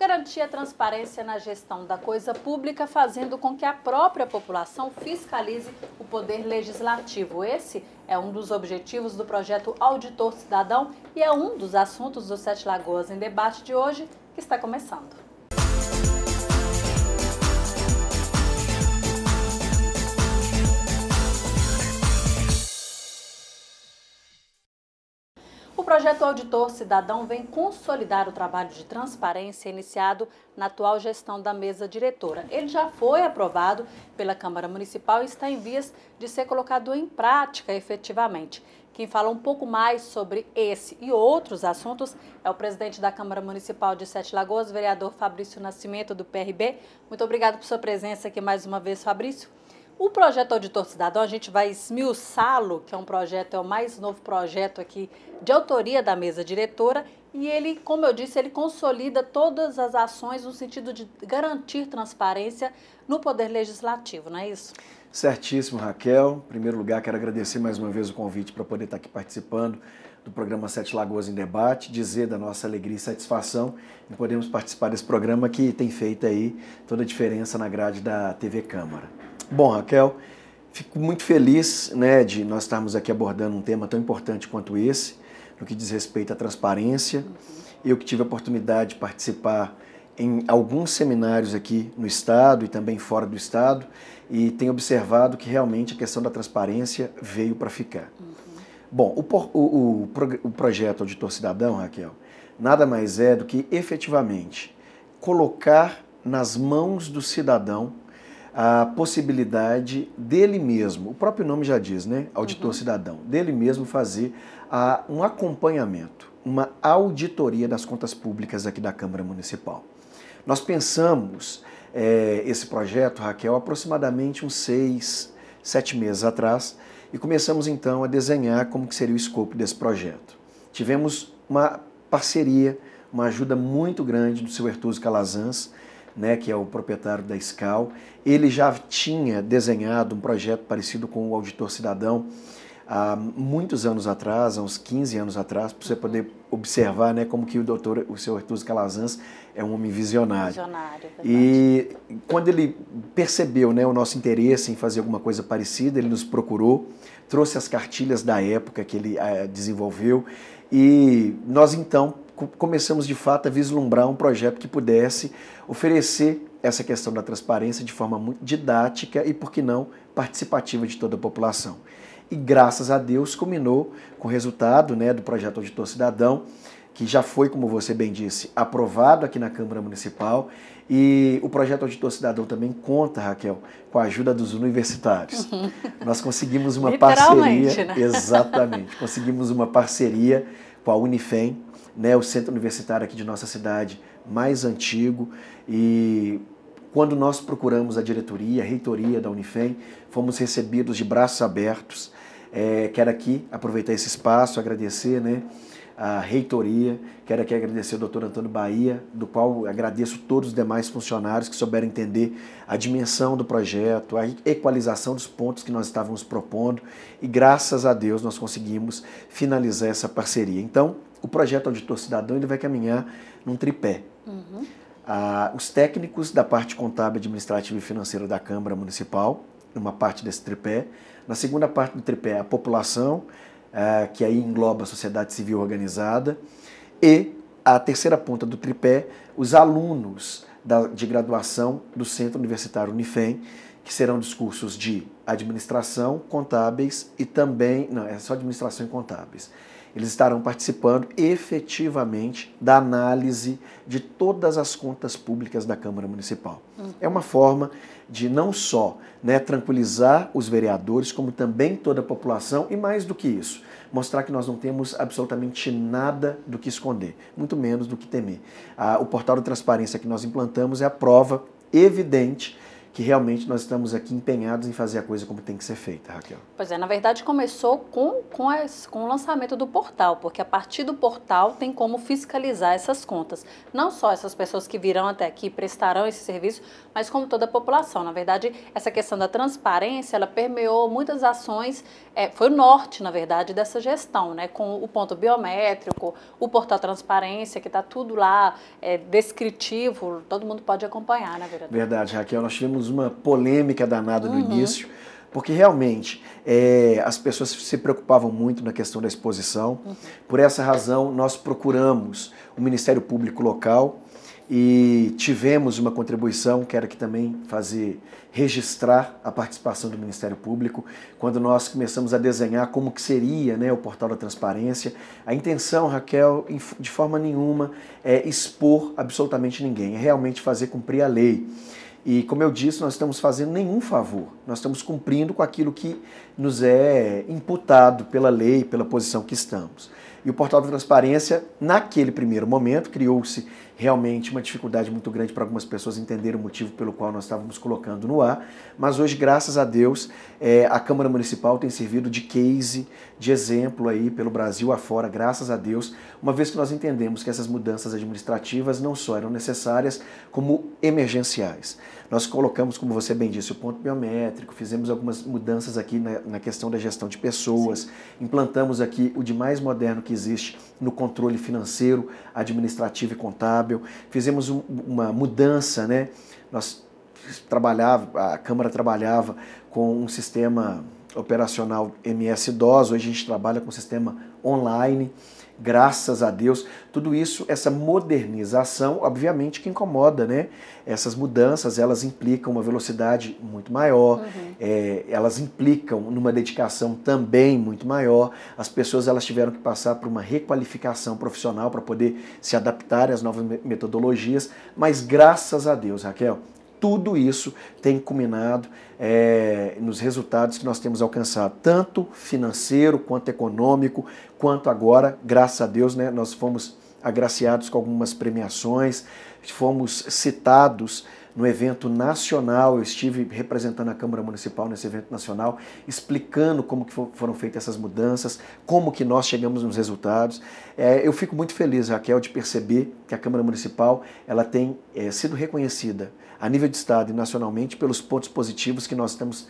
garantir a transparência na gestão da coisa pública, fazendo com que a própria população fiscalize o poder legislativo. Esse é um dos objetivos do projeto Auditor Cidadão e é um dos assuntos do Sete Lagoas em debate de hoje, que está começando. projeto Auditor Cidadão vem consolidar o trabalho de transparência iniciado na atual gestão da mesa diretora. Ele já foi aprovado pela Câmara Municipal e está em vias de ser colocado em prática efetivamente. Quem fala um pouco mais sobre esse e outros assuntos é o presidente da Câmara Municipal de Sete Lagoas, vereador Fabrício Nascimento, do PRB. Muito obrigado por sua presença aqui mais uma vez, Fabrício. O projeto Auditor Cidadão, a gente vai esmiuçá-lo, que é um projeto, é o mais novo projeto aqui de autoria da mesa diretora, e ele, como eu disse, ele consolida todas as ações no sentido de garantir transparência no Poder Legislativo, não é isso? Certíssimo, Raquel. Em primeiro lugar, quero agradecer mais uma vez o convite para poder estar aqui participando do programa Sete Lagoas em Debate, dizer da nossa alegria e satisfação em podermos participar desse programa que tem feito aí toda a diferença na grade da TV Câmara. Bom, Raquel, fico muito feliz né, de nós estarmos aqui abordando um tema tão importante quanto esse, no que diz respeito à transparência. Uhum. Eu que tive a oportunidade de participar em alguns seminários aqui no Estado e também fora do Estado e tenho observado que realmente a questão da transparência veio para ficar. Uhum. Bom, o, o, o, o projeto Auditor Cidadão, Raquel, nada mais é do que efetivamente colocar nas mãos do cidadão a possibilidade dele mesmo, o próprio nome já diz, né? Auditor uhum. cidadão, dele mesmo fazer a, ah, um acompanhamento, uma auditoria das contas públicas aqui da Câmara Municipal. Nós pensamos é, esse projeto, Raquel, aproximadamente uns seis, sete meses atrás e começamos então a desenhar como que seria o escopo desse projeto. Tivemos uma parceria, uma ajuda muito grande do seu Ertuso Calazans, né, que é o proprietário da Scal, ele já tinha desenhado um projeto parecido com o Auditor Cidadão há muitos anos atrás, há uns 15 anos atrás, para você uhum. poder observar né, como que o doutor, o seu Arturo Calazans, é um homem visionário. visionário é e quando ele percebeu né, o nosso interesse em fazer alguma coisa parecida, ele nos procurou, trouxe as cartilhas da época que ele eh, desenvolveu e nós então começamos de fato a vislumbrar um projeto que pudesse oferecer essa questão da transparência de forma muito didática e, por que não, participativa de toda a população. E graças a Deus culminou com o resultado né, do projeto Auditor Cidadão, que já foi, como você bem disse, aprovado aqui na Câmara Municipal. E o projeto Auditor Cidadão também conta, Raquel, com a ajuda dos universitários. Nós conseguimos uma parceria. Né? Exatamente. Conseguimos uma parceria com a Unifem, né, o centro universitário aqui de nossa cidade mais antigo e quando nós procuramos a diretoria, a reitoria da Unifem, fomos recebidos de braços abertos. É, quero aqui aproveitar esse espaço, agradecer né, a reitoria, quero aqui agradecer o doutor Antônio Bahia, do qual agradeço todos os demais funcionários que souberam entender a dimensão do projeto, a equalização dos pontos que nós estávamos propondo e graças a Deus nós conseguimos finalizar essa parceria. Então, o projeto Auditor Cidadão ele vai caminhar num tripé. Uhum. Ah, os técnicos da parte contábil, administrativa e financeira da Câmara Municipal, numa parte desse tripé. Na segunda parte do tripé, a população, ah, que aí engloba a sociedade civil organizada. E a terceira ponta do tripé, os alunos da, de graduação do Centro Universitário Unifem, que serão discursos de administração, contábeis e também. Não, é só administração e contábeis eles estarão participando efetivamente da análise de todas as contas públicas da Câmara Municipal. Uhum. É uma forma de não só né, tranquilizar os vereadores, como também toda a população, e mais do que isso, mostrar que nós não temos absolutamente nada do que esconder, muito menos do que temer. Ah, o portal de transparência que nós implantamos é a prova evidente que realmente nós estamos aqui empenhados em fazer a coisa como tem que ser feita, Raquel. Pois é, na verdade começou com, com, com o lançamento do portal, porque a partir do portal tem como fiscalizar essas contas. Não só essas pessoas que virão até aqui e prestarão esse serviço, mas como toda a população. Na verdade, essa questão da transparência, ela permeou muitas ações, é, foi o norte, na verdade, dessa gestão, né? com o ponto biométrico, o portal transparência, que está tudo lá é, descritivo, todo mundo pode acompanhar, na né, verdade. Verdade, Raquel, nós tivemos tivemos uma polêmica danada no uhum. início, porque realmente é, as pessoas se preocupavam muito na questão da exposição. Uhum. Por essa razão, nós procuramos o Ministério Público Local e tivemos uma contribuição, quero aqui também fazer registrar a participação do Ministério Público, quando nós começamos a desenhar como que seria né, o Portal da Transparência. A intenção, Raquel, de forma nenhuma é expor absolutamente ninguém, é realmente fazer cumprir a lei. E como eu disse, nós estamos fazendo nenhum favor, nós estamos cumprindo com aquilo que nos é imputado pela lei, pela posição que estamos. E o portal da transparência, naquele primeiro momento, criou-se realmente uma dificuldade muito grande para algumas pessoas entender o motivo pelo qual nós estávamos colocando no ar, mas hoje, graças a Deus, é, a Câmara Municipal tem servido de case, de exemplo aí pelo Brasil afora, graças a Deus, uma vez que nós entendemos que essas mudanças administrativas não só eram necessárias, como emergenciais. Nós colocamos, como você bem disse, o ponto biométrico, fizemos algumas mudanças aqui na, na questão da gestão de pessoas, Sim. implantamos aqui o de mais moderno que existe no controle financeiro, administrativo e contábil Fábio, fizemos um, uma mudança, né? Nós trabalhava, a Câmara trabalhava com um sistema operacional MS-DOS, hoje a gente trabalha com um sistema online graças a Deus. Tudo isso, essa modernização, obviamente que incomoda, né? Essas mudanças, elas implicam uma velocidade muito maior, uhum. é, elas implicam numa dedicação também muito maior. As pessoas, elas tiveram que passar por uma requalificação profissional para poder se adaptar às novas metodologias, mas graças a Deus, Raquel, tudo isso tem culminado é, nos resultados que nós temos alcançado, tanto financeiro quanto econômico, quanto agora, graças a Deus, né, nós fomos agraciados com algumas premiações, fomos citados no evento nacional, eu estive representando a Câmara Municipal nesse evento nacional, explicando como que foram feitas essas mudanças, como que nós chegamos nos resultados. É, eu fico muito feliz, Raquel, de perceber que a Câmara Municipal ela tem é, sido reconhecida a nível de Estado e nacionalmente pelos pontos positivos que nós estamos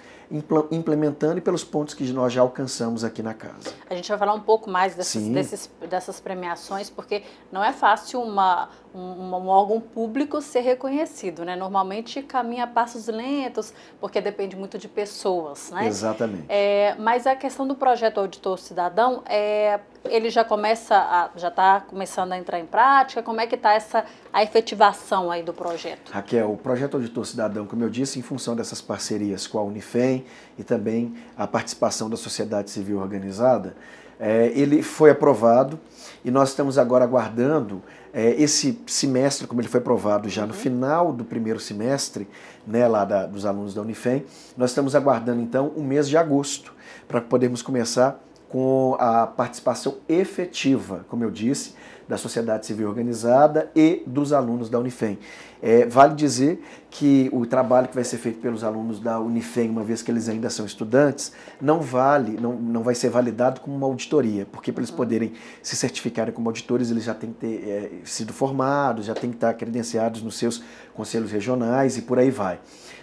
implementando e pelos pontos que nós já alcançamos aqui na casa. A gente vai falar um pouco mais dessas desses, dessas premiações, porque não é fácil uma, um, um, órgão público ser reconhecido, né? Normalmente caminha a passos lentos, porque depende muito de pessoas, né? Exatamente. É, mas a questão do projeto Auditor Cidadão é ele já começa a, já está começando a entrar em prática? Como é que está essa a efetivação aí do projeto? Raquel, é o projeto Auditor Cidadão, como eu disse, em função dessas parcerias com a Unifem e também a participação da sociedade civil organizada, é, ele foi aprovado e nós estamos agora aguardando é, esse semestre, como ele foi aprovado já no uhum. final do primeiro semestre, né, lá da, dos alunos da Unifem, nós estamos aguardando então o mês de agosto para podermos começar com a participação efetiva, como eu disse, da sociedade civil organizada e dos alunos da Unifem. É, vale dizer que o trabalho que vai ser feito pelos alunos da Unifem, uma vez que eles ainda são estudantes, não vale, não, não vai ser validado como uma auditoria, porque para eles poderem se certificarem como auditores, eles já têm que ter é, sido formados, já têm que estar credenciados nos seus conselhos regionais e por aí vai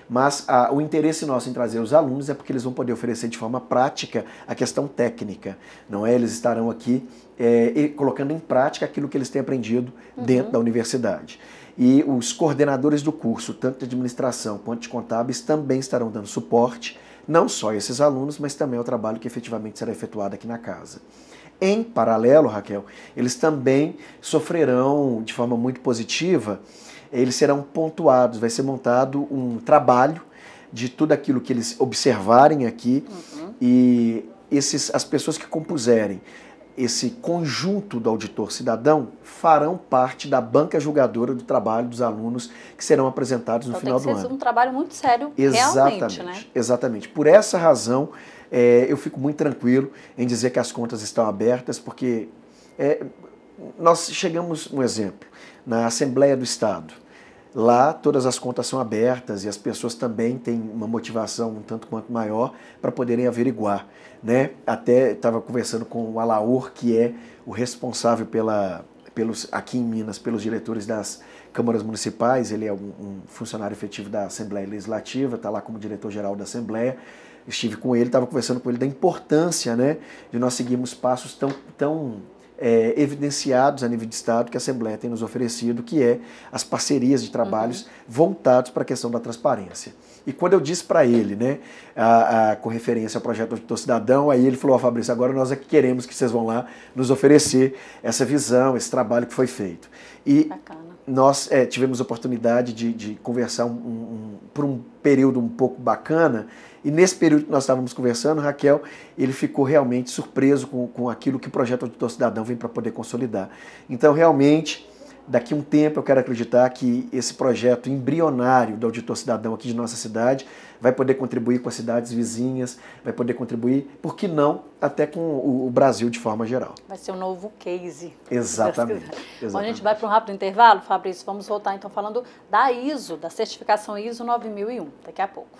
mas ah, o interesse nosso em trazer os alunos é porque eles vão poder oferecer de forma prática a questão técnica, não é? Eles estarão aqui é, colocando em prática aquilo que eles têm aprendido uhum. dentro da universidade. E os coordenadores do curso, tanto de administração quanto de contábeis, também estarão dando suporte, não só a esses alunos, mas também ao trabalho que efetivamente será efetuado aqui na casa. Em paralelo, Raquel, eles também sofrerão de forma muito positiva eles serão pontuados, vai ser montado um trabalho de tudo aquilo que eles observarem aqui uhum. e esses, as pessoas que compuserem esse conjunto do auditor cidadão farão parte da banca julgadora do trabalho dos alunos que serão apresentados no então, final do ano. Um trabalho muito sério, exatamente, realmente, né? Exatamente. Por essa razão, é, eu fico muito tranquilo em dizer que as contas estão abertas, porque é, nós chegamos um exemplo na Assembleia do Estado. Lá todas as contas são abertas e as pessoas também têm uma motivação um tanto quanto maior para poderem averiguar. Né? Até estava conversando com o Alaor, que é o responsável pela, pelos, aqui em Minas pelos diretores das câmaras municipais, ele é um, um funcionário efetivo da Assembleia Legislativa, está lá como diretor-geral da Assembleia. Estive com ele, estava conversando com ele da importância né, de nós seguirmos passos tão, tão é, evidenciados a nível de Estado que a Assembleia tem nos oferecido, que é as parcerias de trabalhos uhum. voltados para a questão da transparência. E quando eu disse para ele, né, a, a, com referência ao projeto do Cidadão, aí ele falou, ó oh, Fabrício, agora nós é que queremos que vocês vão lá nos oferecer essa visão, esse trabalho que foi feito. E Bacana. nós é, tivemos oportunidade de, de conversar um, um, por um período um pouco bacana, e nesse período que nós estávamos conversando, Raquel, ele ficou realmente surpreso com, com aquilo que o projeto Auditor Cidadão vem para poder consolidar. Então, realmente, daqui a um tempo eu quero acreditar que esse projeto embrionário do Auditor Cidadão aqui de nossa cidade vai poder contribuir com as cidades vizinhas, vai poder contribuir, por que não, até com o, Brasil de forma geral. Vai ser um novo case. Exatamente. exatamente. Bom, a gente vai para um rápido intervalo, Fabrício, vamos voltar então falando da ISO, da certificação ISO 9001, daqui a pouco.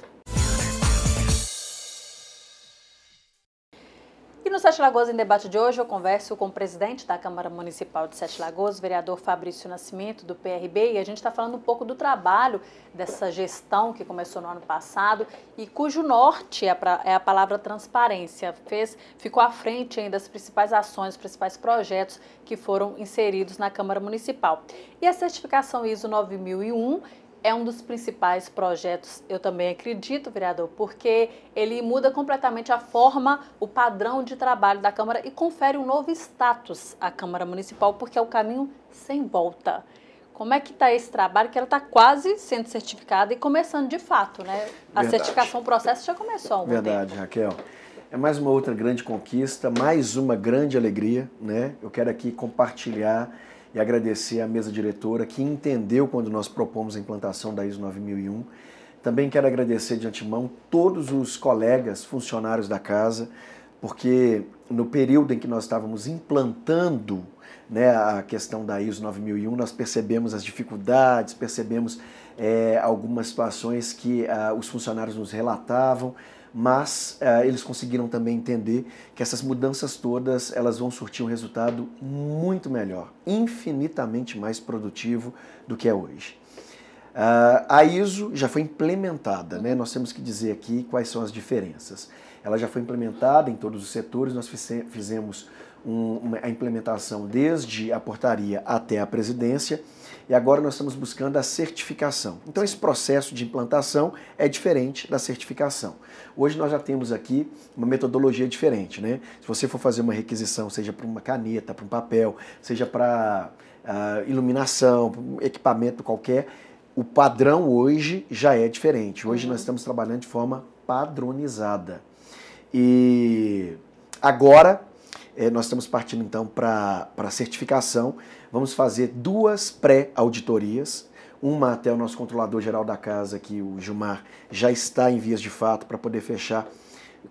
no Sete Lagoas em Debate de hoje, eu converso com o presidente da Câmara Municipal de Sete Lagoas, vereador Fabrício Nascimento, do PRB, e a gente está falando um pouco do trabalho dessa gestão que começou no ano passado e cujo norte é, pra, é a palavra transparência. Fez, ficou à frente ainda das principais ações, principais projetos que foram inseridos na Câmara Municipal. E a certificação ISO 9001 é um dos principais projetos, eu também acredito, vereador, porque ele muda completamente a forma, o padrão de trabalho da Câmara e confere um novo status à Câmara Municipal, porque é o caminho sem volta. Como é que está esse trabalho? Que ela está quase sendo certificada e começando de fato, né? A Verdade. certificação, o processo já começou há algum Verdade, tempo. Raquel. É mais uma outra grande conquista, mais uma grande alegria, né? Eu quero aqui compartilhar e agradecer à mesa diretora que entendeu quando nós propomos a implantação da ISO 9001. Também quero agradecer de antemão todos os colegas funcionários da casa, porque no período em que nós estávamos implantando né, a questão da ISO 9001, nós percebemos as dificuldades, percebemos é, algumas situações que ah, os funcionários nos relatavam mas eh, eles conseguiram também entender que essas mudanças todas elas vão surtir um resultado muito melhor, infinitamente mais produtivo do que é hoje. Uh, a ISO já foi implementada, né? nós temos que dizer aqui quais são as diferenças. Ela já foi implementada em todos os setores, nós fizemos um, uma, a implementação desde a portaria até a presidência e agora nós estamos buscando a certificação. Então, esse processo de implantação é diferente da certificação. Hoje nós já temos aqui uma metodologia diferente, né? Se você for fazer uma requisição, seja para uma caneta, para um papel, seja para uh, iluminação, equipamento qualquer, o padrão hoje já é diferente. Hoje uhum. nós estamos trabalhando de forma padronizada. E agora é, nós estamos partindo então para a certificação. Vamos fazer duas pré-auditorias. Uma até o nosso controlador geral da casa, que o Gilmar já está em vias de fato para poder fechar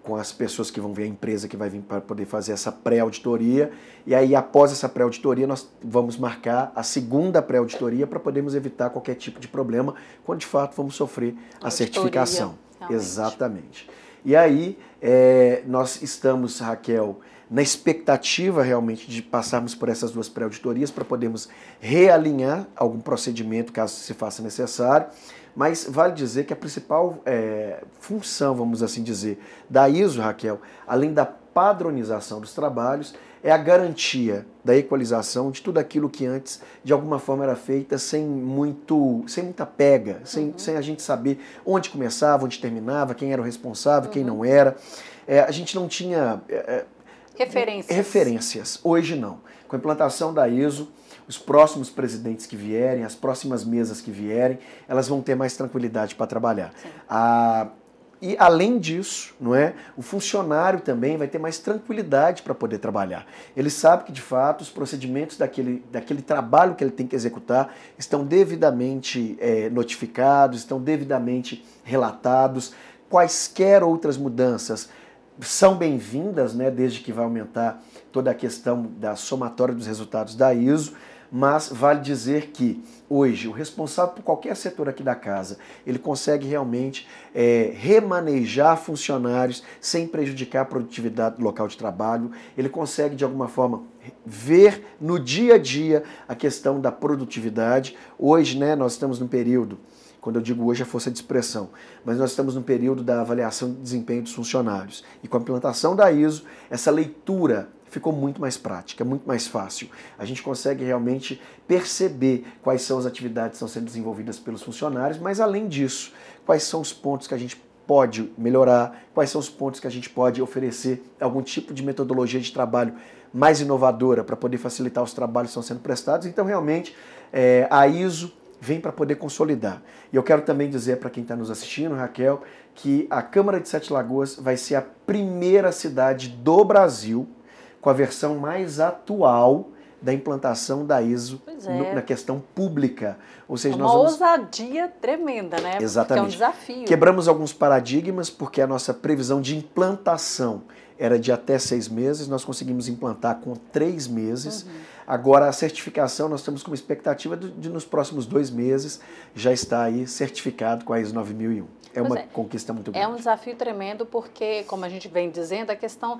com as pessoas que vão ver a empresa que vai vir para poder fazer essa pré-auditoria. E aí, após essa pré-auditoria, nós vamos marcar a segunda pré-auditoria para podermos evitar qualquer tipo de problema quando de fato vamos sofrer a, certificação. Realmente. Exatamente. E aí, é, nós estamos, Raquel, na expectativa realmente de passarmos por essas duas pré-auditorias para podermos realinhar algum procedimento caso se faça necessário. Mas vale dizer que a principal é, função, vamos assim dizer, da ISO, Raquel, além da padronização dos trabalhos, é a garantia da equalização de tudo aquilo que antes, de alguma forma, era feita sem muito, sem muita pega, sem, uhum. sem a gente saber onde começava, onde terminava, quem era o responsável, uhum. quem não era. É, a gente não tinha. É, é Referências. Referências. Hoje não. Com a implantação da ISO, os próximos presidentes que vierem, as próximas mesas que vierem, elas vão ter mais tranquilidade para trabalhar. e além disso, não é? O funcionário também vai ter mais tranquilidade para poder trabalhar. Ele sabe que de fato os procedimentos daquele, daquele trabalho que ele tem que executar estão devidamente é, notificados, estão devidamente relatados. Quaisquer outras mudanças são bem-vindas, né, desde que vai aumentar toda a questão da somatória dos resultados da ISO, mas vale dizer que hoje o responsável por qualquer setor aqui da casa ele consegue realmente é, remanejar funcionários sem prejudicar a produtividade do local de trabalho, ele consegue de alguma forma ver no dia a dia a questão da produtividade. Hoje, né, nós estamos num período quando eu digo hoje é força de expressão, mas nós estamos no período da avaliação de desempenho dos funcionários. E com a implantação da ISO, essa leitura ficou muito mais prática, muito mais fácil. A gente consegue realmente perceber quais são as atividades que estão sendo desenvolvidas pelos funcionários, mas além disso, quais são os pontos que a gente pode melhorar, quais são os pontos que a gente pode oferecer algum tipo de metodologia de trabalho mais inovadora para poder facilitar os trabalhos que estão sendo prestados. Então, realmente, é, a ISO vem para poder consolidar. E eu quero também dizer para quem está nos assistindo, Raquel, que a Câmara de Sete Lagoas vai ser a primeira cidade do Brasil com a versão mais atual da implantação da ISO é. no, na questão pública. Ou seja, Uma vamos... ousadia tremenda, né? Exatamente. Porque é um desafio. Quebramos alguns paradigmas porque a nossa previsão de implantação era de até seis meses, nós conseguimos implantar com três meses. Uhum. Agora, a certificação, nós temos como expectativa de, de, nos próximos dois meses, já está aí certificado com a ISO 9001. É uma é, conquista muito grande. É um desafio tremendo porque, como a gente vem dizendo, a questão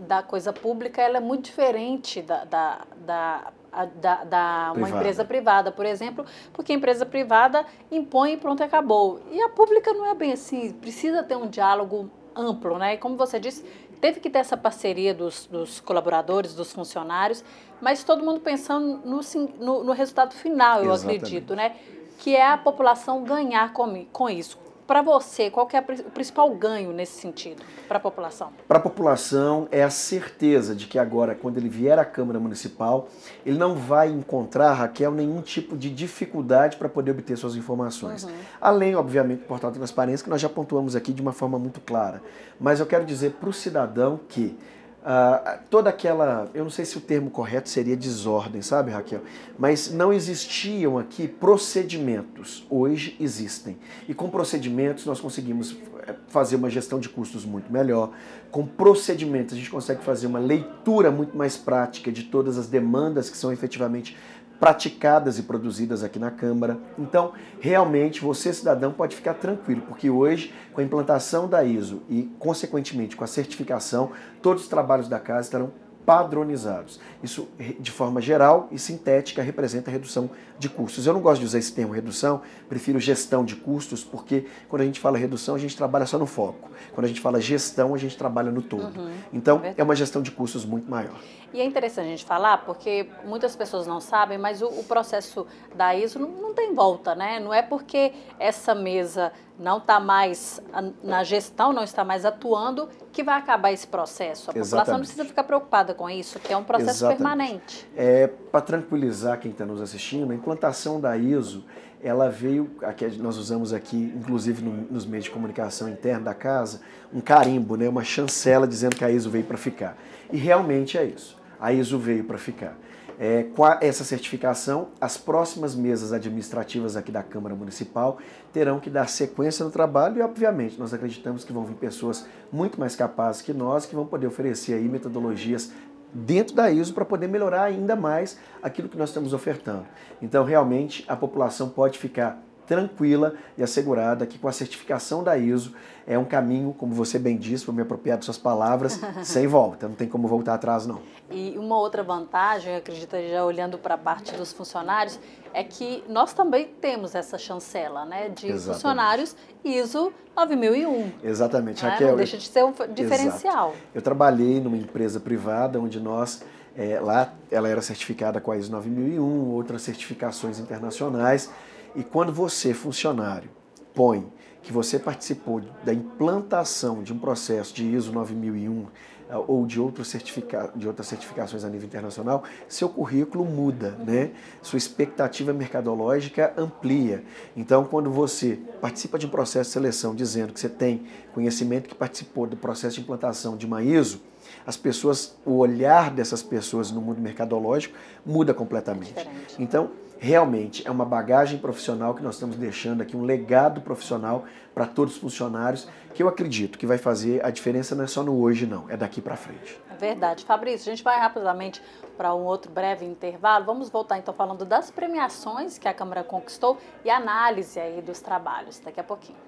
da coisa pública ela é muito diferente da, da, da da, da uma empresa privada, por exemplo, porque a empresa privada impõe e pronto, acabou. E a pública não é bem assim, precisa ter um diálogo amplo, né? E como você disse, Teve que ter essa parceria dos, dos colaboradores, dos funcionários, mas todo mundo pensando no, no, no resultado final, eu Exatamente. acredito, né? Que é a população ganhar com, com isso. Para você, qual é o principal ganho nesse sentido para a população? Para a população é a certeza de que agora, quando ele vier à Câmara Municipal, ele não vai encontrar, Raquel, nenhum tipo de dificuldade para poder obter suas informações. Uhum. Além, obviamente, do portal de transparência, que nós já pontuamos aqui de uma forma muito clara. Mas eu quero dizer para o cidadão que ah, toda aquela, eu não sei se o termo correto seria desordem, sabe, Raquel? Mas não existiam aqui procedimentos. Hoje existem. E com procedimentos nós conseguimos eh, fazer uma gestão de custos muito melhor. Com procedimentos a gente consegue fazer uma leitura muito mais prática de todas as demandas que são efetivamente praticadas e produzidas aqui na Câmara. Então, realmente, você, cidadão, pode ficar tranquilo, porque hoje, com a implantação da ISO e, consequentemente, com a certificação, todos os trabalhos da casa estarão padronizados. Isso, de forma geral e sintética, representa redução de custos. Eu não gosto de usar esse termo redução, prefiro gestão de custos, porque quando a gente fala redução, a gente trabalha só no foco. Quando a gente fala gestão, a gente trabalha no todo. Uhum, então, é, é uma gestão de custos muito maior. E é interessante a gente falar, porque muitas pessoas não sabem, mas o, o processo da ISO não, não, tem volta, né? Não é porque essa mesa não está mais na gestão, não está mais atuando, que vai acabar esse processo. A Exatamente. população não precisa ficar preocupada com isso, que é um processo Exatamente. permanente. É, Para tranquilizar quem está nos assistindo, a implantação da ISO, ela veio, aqui, nós usamos aqui, inclusive no, nos meios de comunicação interna da casa, um carimbo, né, uma chancela dizendo que a ISO veio para ficar. E realmente é isso. A ISO veio para ficar. É, com essa certificação, as próximas mesas administrativas aqui da Câmara Municipal terão que dar sequência no trabalho e, obviamente, nós acreditamos que vão vir pessoas muito mais capazes que nós que vão poder oferecer aí metodologias dentro da ISO para poder melhorar ainda mais aquilo que nós estamos ofertando. Então, realmente, a população pode ficar tranquila e assegurada que com a certificação da ISO é um caminho, como você bem disse, para me apropriar das suas palavras, sem volta, não tem como voltar atrás não. E uma outra vantagem, acredito já olhando para a parte dos funcionários, é que nós também temos essa chancela, né, de Exatamente. funcionários ISO 9001. Exatamente, né? Raquel. Não deixa de ser um diferencial. Exato. Eu trabalhei numa empresa privada onde nós é, lá ela era certificada com a ISO 9001, outras certificações internacionais. E quando você, funcionário, põe que você participou da implantação de um processo de ISO 9001 eh, ou de, outro certifica de outras certificações a nível internacional, seu currículo muda, né? Sua expectativa mercadológica amplia. Então, quando você participa de um processo de seleção dizendo que você tem conhecimento que participou do processo de implantação de uma ISO, as pessoas, o olhar dessas pessoas no mundo mercadológico muda completamente. É então, realmente é uma bagagem profissional que nós estamos deixando aqui, um legado profissional para todos os funcionários, que eu acredito que vai fazer a diferença não é só no hoje, não, é daqui para frente. É verdade. Fabrício, a gente vai rapidamente para um outro breve intervalo. Vamos voltar então falando das premiações que a Câmara conquistou e análise aí dos trabalhos. Daqui a pouquinho.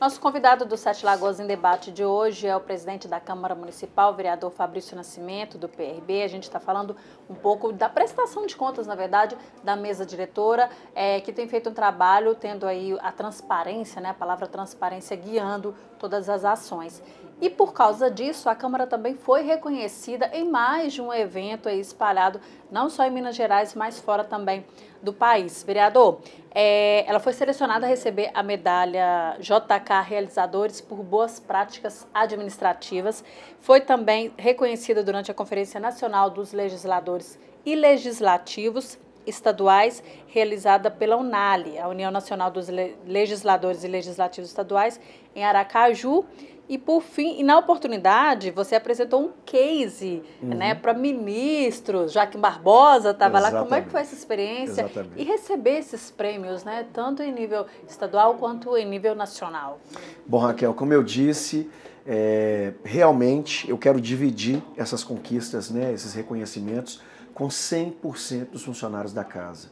Nosso convidado do Sete Lagoas em debate de hoje é o presidente da Câmara Municipal, vereador Fabrício Nascimento, do PRB. A gente está falando um pouco da prestação de contas, na verdade, da mesa diretora, é, que tem feito um trabalho tendo aí a transparência, né, a palavra transparência guiando todas as ações. E por causa disso, a Câmara também foi reconhecida em mais de um evento espalhado, não só em Minas Gerais, mas fora também do país. Vereador, é, ela foi selecionada a receber a medalha JK Realizadores por Boas Práticas Administrativas. Foi também reconhecida durante a Conferência Nacional dos Legisladores e Legislativos estaduais realizada pela UNALE, a União Nacional dos Legisladores e Legislativos Estaduais, em Aracaju. E por fim, e na oportunidade, você apresentou um case uhum. né, para ministros, Joaquim Barbosa estava lá. Como é que foi essa experiência? Exatamente. E receber esses prêmios, né, tanto em nível estadual quanto em nível nacional. Bom, Raquel, como eu disse, é, realmente eu quero dividir essas conquistas, né, esses reconhecimentos, com 100% dos funcionários da casa,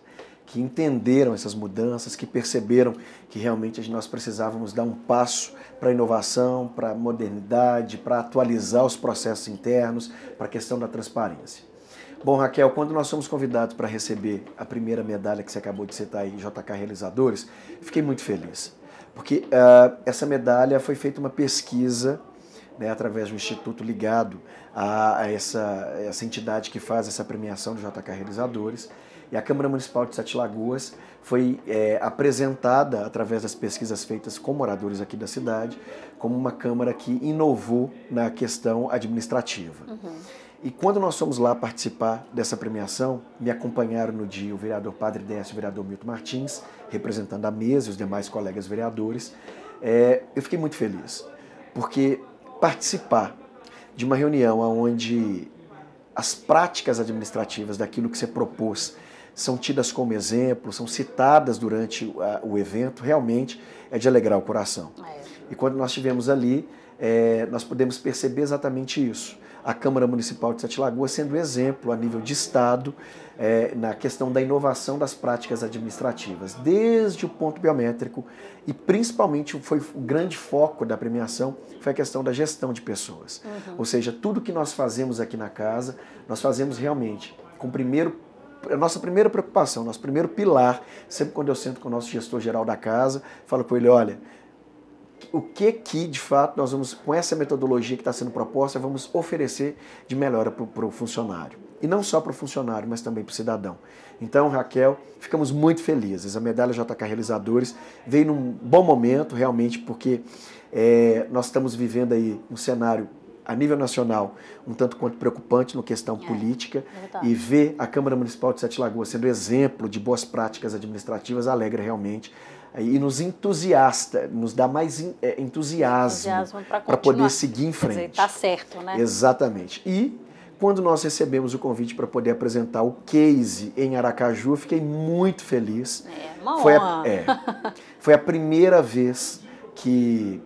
que entenderam essas mudanças, que perceberam que realmente nós precisávamos dar um passo para a inovação, para a modernidade, para atualizar os processos internos, para a questão da transparência. Bom, Raquel, quando nós somos convidados para receber a primeira medalha que você acabou de citar aí, JK Realizadores, fiquei muito feliz, porque uh, essa medalha foi feita uma pesquisa né, através de um instituto ligado a, a, essa, essa entidade que faz essa premiação do JK Realizadores. E a Câmara Municipal de Sete Lagoas foi é, apresentada, através das pesquisas feitas com moradores aqui da cidade, como uma Câmara que inovou na questão administrativa. Uhum. E quando nós fomos lá participar dessa premiação, me acompanharam no dia o vereador Padre Décio e o vereador Milton Martins, representando a mesa e os demais colegas vereadores. É, eu fiquei muito feliz, porque participar de uma reunião onde as práticas administrativas daquilo que você propôs são tidas como exemplo, são citadas durante o evento, realmente é de alegrar o coração. É. E quando nós estivemos ali, é, nós podemos perceber exatamente isso a Câmara Municipal de Sete Lagoas sendo exemplo a nível de Estado é, na questão da inovação das práticas administrativas, desde o ponto biométrico e principalmente foi o grande foco da premiação foi a questão da gestão de pessoas. Uhum. Ou seja, tudo que nós fazemos aqui na casa, nós fazemos realmente com primeiro a nossa primeira preocupação, nosso primeiro pilar, sempre quando eu sento com o nosso gestor geral da casa, falo com ele, olha, o que que de fato nós vamos, com essa metodologia que está sendo proposta, vamos oferecer de melhora para o funcionário. E não só para o funcionário, mas também para o cidadão. Então, Raquel, ficamos muito felizes. A medalha JK tá Realizadores veio num bom momento, realmente, porque é, nós estamos vivendo aí um cenário a nível nacional um tanto quanto preocupante no questão é, política é e ver a Câmara Municipal de Sete Lagoas sendo exemplo de boas práticas administrativas alegra realmente é, e nos entusiasta, nos dá mais é, entusiasmo, entusiasmo para poder seguir em frente. Está certo, né? Exatamente. E quando nós recebemos o convite para poder apresentar o case em Aracaju, fiquei muito feliz. É, uma foi honra. A, é, foi a primeira vez que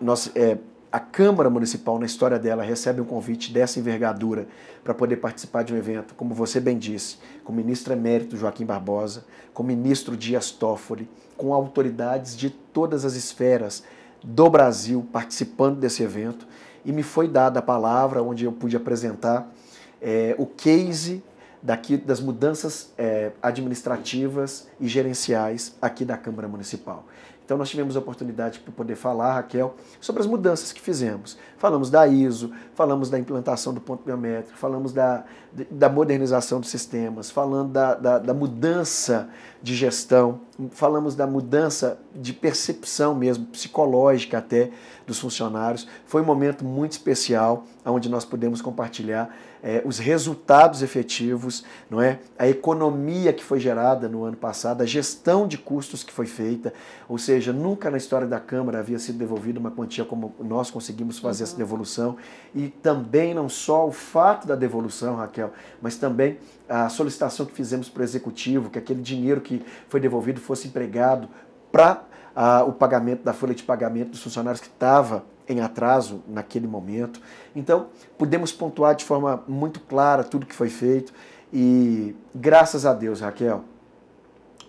nós é, a Câmara Municipal, na história dela, recebe um convite dessa envergadura para poder participar de um evento, como você bem disse, com o ministro emérito Joaquim Barbosa, com o ministro Dias Toffoli, com autoridades de todas as esferas do Brasil participando desse evento, e me foi dada a palavra onde eu pude apresentar é, o case daqui das mudanças é, administrativas e gerenciais aqui da Câmara Municipal. Então nós tivemos a oportunidade de poder falar, Raquel, sobre as mudanças que fizemos. Falamos da ISO, falamos da implantação do ponto biométrico, falamos da, da modernização dos sistemas, falando da, da, da mudança de gestão, falamos da mudança de percepção mesmo, psicológica até, dos funcionários. Foi um momento muito especial, onde nós pudemos compartilhar é, os resultados efetivos, não é? a economia que foi gerada no ano passado, a gestão de custos que foi feita, ou seja, nunca na história da Câmara havia sido devolvida uma quantia como nós conseguimos fazer uhum. essa devolução, e também não só o fato da devolução, Raquel, mas também a solicitação que fizemos para o Executivo, que aquele dinheiro que foi devolvido fosse empregado para ah, o pagamento da folha de pagamento dos funcionários que estava em atraso naquele momento. Então, pudemos pontuar de forma muito clara tudo que foi feito e graças a Deus, Raquel,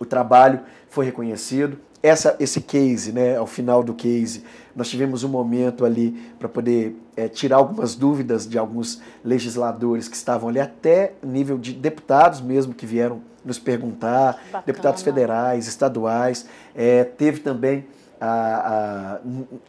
o trabalho foi reconhecido. Essa, esse case, né, ao final do case, nós tivemos um momento ali para poder é, tirar algumas dúvidas de alguns legisladores que estavam ali, até nível de deputados mesmo que vieram nos perguntar, Bacana. deputados federais, estaduais. É, teve também a, a,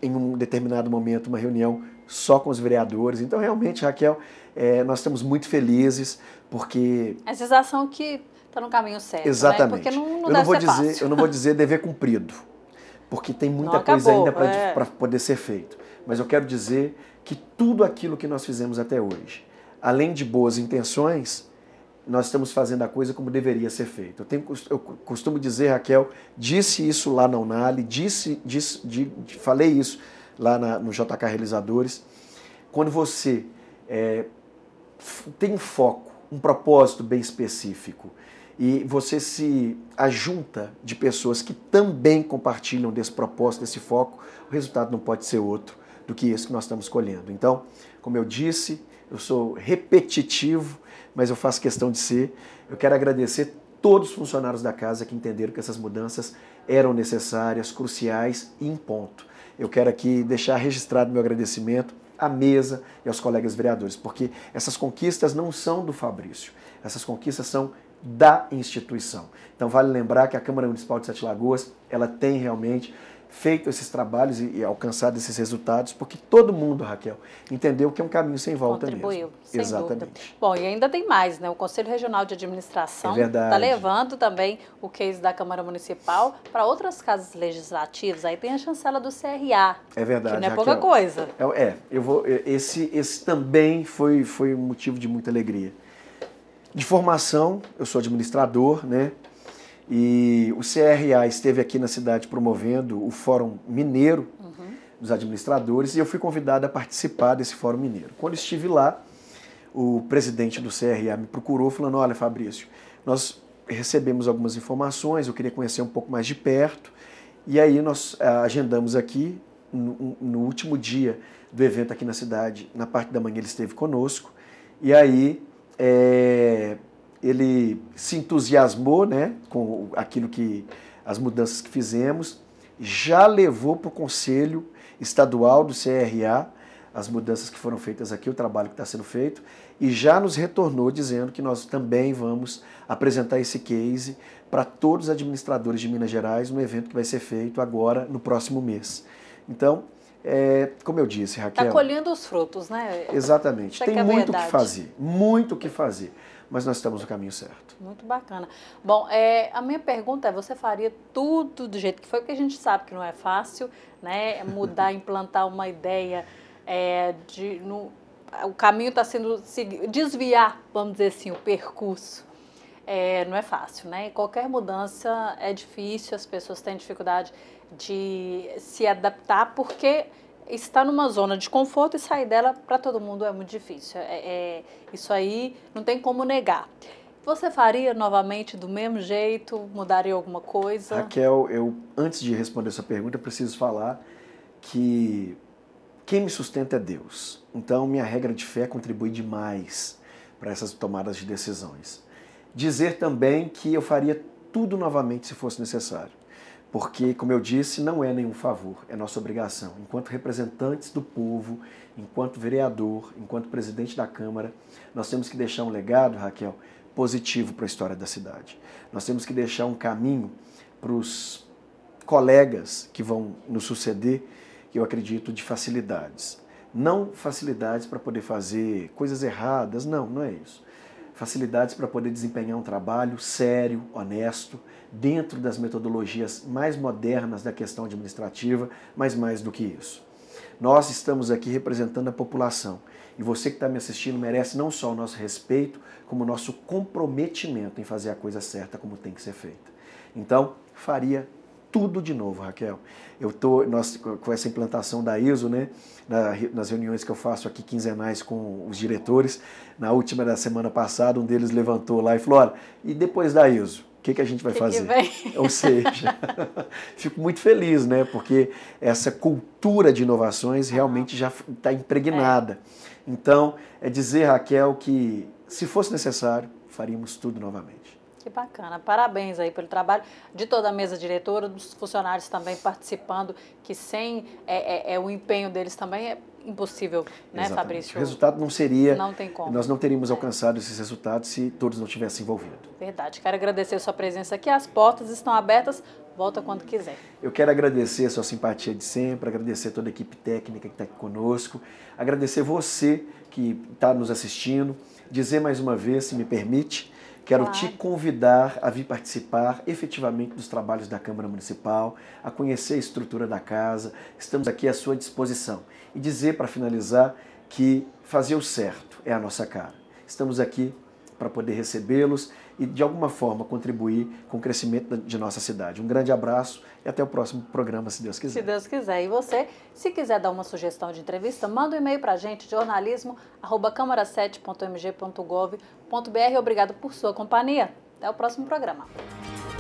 em um determinado momento uma reunião só com os vereadores. Então, realmente, Raquel, é, nós estamos muito felizes porque. essa sensação que está no caminho certo. Né? Exatamente. Né? Porque não, não eu, não vou dizer, fácil. eu não vou dizer dever cumprido, porque tem muita não coisa acabou, ainda é. para poder ser feito. Mas eu quero dizer que tudo aquilo que nós fizemos até hoje, além de boas intenções, nós estamos fazendo a coisa como deveria ser feita. Eu, tenho, eu costumo dizer, Raquel, disse isso lá na Unali, disse, disse, falei isso lá na, no JK Realizadores. Quando você é, tem um foco, um propósito bem específico, e você se ajunta de pessoas que também compartilham desse propósito, desse foco, o resultado não pode ser outro do que esse que nós estamos colhendo. Então, como eu disse, eu sou repetitivo mas eu faço questão de ser. Eu quero agradecer todos os funcionários da casa que entenderam que essas mudanças eram necessárias, cruciais e em ponto. Eu quero aqui deixar registrado meu agradecimento à mesa e aos colegas vereadores, porque essas conquistas não são do Fabrício, essas conquistas são da instituição. Então vale lembrar que a Câmara Municipal de Sete Lagoas, ela tem realmente feito esses trabalhos e, e, alcançado esses resultados, porque todo mundo, Raquel, entendeu que é um caminho sem volta Contribuiu, mesmo. Sem Exatamente. Dúvida. Bom, e ainda tem mais, né? O Conselho Regional de Administração está é tá levando também o case da Câmara Municipal para outras casas legislativas. Aí tem a chancela do CRA. É verdade. Que não é Raquel, pouca coisa. É, é, eu vou. Esse, esse também foi, foi um motivo de muita alegria. De formação, eu sou administrador, né? E o CRA esteve aqui na cidade promovendo o Fórum Mineiro uhum. dos Administradores e eu fui convidado a participar desse Fórum Mineiro. Quando estive lá, o presidente do CRA me procurou falando: Olha, Fabrício, nós recebemos algumas informações, eu queria conhecer um pouco mais de perto. E aí nós eh, agendamos aqui, no, no último dia do evento aqui na cidade, na parte da manhã ele esteve conosco. E aí. É ele se entusiasmou né, com aquilo que as mudanças que fizemos, já levou para o Conselho Estadual do CRA as mudanças que foram feitas aqui, o trabalho que está sendo feito, e já nos retornou dizendo que nós também vamos apresentar esse case para todos os administradores de Minas Gerais no evento que vai ser feito agora, no próximo mês. Então, é, como eu disse, tá Raquel. Está colhendo os frutos, né? Exatamente. É Tem é muito o que fazer, muito o que fazer mas nós estamos no caminho certo. Muito bacana. Bom, é, a minha pergunta é: você faria tudo do jeito que foi? Porque a gente sabe que não é fácil, né? É mudar, implantar uma ideia é, de. No, o caminho está sendo desviar, vamos dizer assim, o percurso. É, não é fácil, né? Qualquer mudança é difícil, as pessoas têm dificuldade de se adaptar porque estar numa zona de conforto e sair dela para todo mundo é muito difícil. É, é, isso aí não tem como negar. Você faria novamente do mesmo jeito? Mudaria alguma coisa? Raquel, eu antes de responder essa pergunta preciso falar que quem me sustenta é Deus. Então minha regra de fé é contribui demais para essas tomadas de decisões. Dizer também que eu faria tudo novamente se fosse necessário. Porque, como eu disse, não é nenhum favor, é nossa obrigação. Enquanto representantes do povo, enquanto vereador, enquanto presidente da Câmara, nós temos que deixar um legado, Raquel, positivo para a história da cidade. Nós temos que deixar um caminho para os colegas que vão nos suceder, eu acredito, de facilidades. Não facilidades para poder fazer coisas erradas, não, não é isso facilidades para poder desempenhar um trabalho sério, honesto, dentro das metodologias mais modernas da questão administrativa, mas mais do que isso. Nós estamos aqui representando a população e você que está me assistindo merece não só o nosso respeito, como o nosso comprometimento em fazer a coisa certa como tem que ser feita. Então, faria tudo de novo, Raquel. Eu tô, nós, com essa implantação da ISO, né, na, nas reuniões que eu faço aqui quinzenais com os diretores, na última da semana passada, um deles levantou lá e falou: olha, e depois da ISO? O que, que a gente vai que fazer? Que Ou seja, fico muito feliz, né? Porque essa cultura de inovações realmente já está impregnada. É. Então, é dizer, Raquel, que se fosse necessário, faríamos tudo novamente. Que bacana. Parabéns aí pelo trabalho de toda a mesa diretora, dos funcionários também participando, que sem é, é, é o empenho deles também é impossível, né, Exatamente. Fabrício? O resultado não seria. Não tem como. Nós não teríamos alcançado esses resultados se todos não tivessem envolvido. Verdade. Quero agradecer a sua presença aqui. As portas estão abertas. Volta quando quiser. Eu quero agradecer a sua simpatia de sempre, agradecer toda a equipe técnica que está aqui conosco, agradecer você que está nos assistindo, dizer mais uma vez, se me permite, Quero claro. te convidar a vir participar efetivamente dos trabalhos da Câmara Municipal, a conhecer a estrutura da casa. Estamos aqui à sua disposição. E dizer, para finalizar, que fazer o certo é a nossa cara. Estamos aqui para poder recebê-los e, de alguma forma, contribuir com o crescimento de nossa cidade. Um grande abraço e até o próximo programa, se Deus quiser. Se Deus quiser. E você, se quiser dar uma sugestão de entrevista, manda um e-mail para a gente, jornalismo.câmara7.mg.gov.br www.cultura.br. Obrigado por sua companhia. Até o próximo programa.